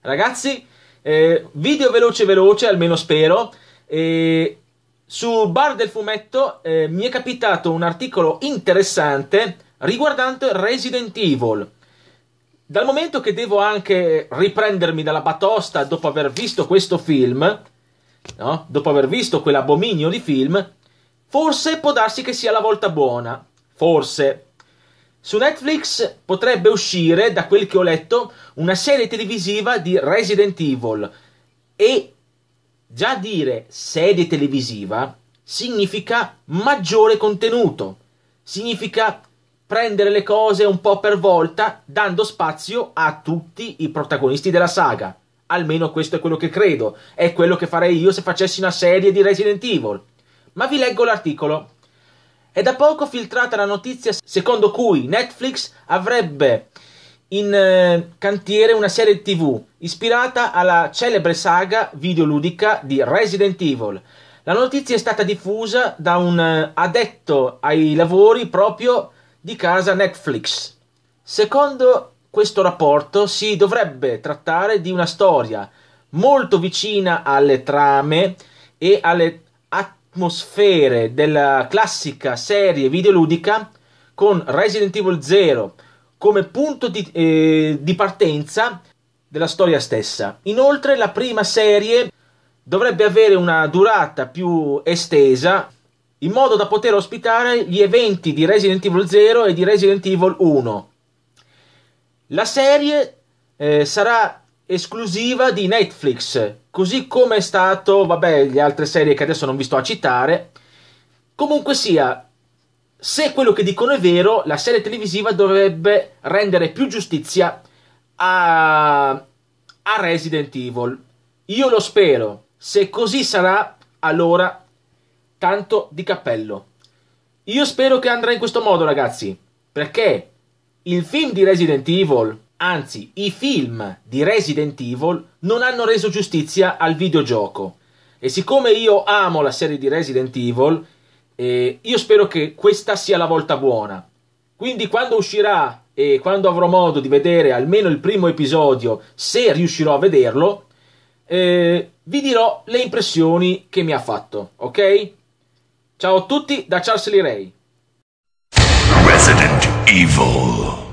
Ragazzi, eh, video veloce veloce, almeno spero. Eh, su Bar del Fumetto eh, mi è capitato un articolo interessante riguardante Resident Evil. Dal momento che devo anche riprendermi dalla batosta dopo aver visto questo film, no? dopo aver visto quell'abominio di film, forse può darsi che sia la volta buona. Forse. Su Netflix potrebbe uscire, da quel che ho letto, una serie televisiva di Resident Evil e già dire serie televisiva significa maggiore contenuto, significa prendere le cose un po' per volta, dando spazio a tutti i protagonisti della saga. Almeno questo è quello che credo, è quello che farei io se facessi una serie di Resident Evil. Ma vi leggo l'articolo. È da poco filtrata la notizia secondo cui Netflix avrebbe in eh, cantiere una serie TV ispirata alla celebre saga videoludica di Resident Evil. La notizia è stata diffusa da un eh, addetto ai lavori proprio di casa Netflix. Secondo questo rapporto si dovrebbe trattare di una storia molto vicina alle trame e alle attività atmosfere della classica serie videoludica con Resident Evil 0 come punto di, eh, di partenza della storia stessa. Inoltre la prima serie dovrebbe avere una durata più estesa in modo da poter ospitare gli eventi di Resident Evil 0 e di Resident Evil 1. La serie eh, sarà esclusiva di Netflix, così come è stato, vabbè, le altre serie che adesso non vi sto a citare. Comunque sia, se quello che dicono è vero, la serie televisiva dovrebbe rendere più giustizia a, a Resident Evil. Io lo spero. Se così sarà, allora tanto di cappello. Io spero che andrà in questo modo, ragazzi, perché il film di Resident Evil Anzi, i film di Resident Evil non hanno reso giustizia al videogioco. E siccome io amo la serie di Resident Evil, eh, io spero che questa sia la volta buona. Quindi quando uscirà e quando avrò modo di vedere almeno il primo episodio, se riuscirò a vederlo, eh, vi dirò le impressioni che mi ha fatto, ok? Ciao a tutti da Charles Lee Ray. Resident Evil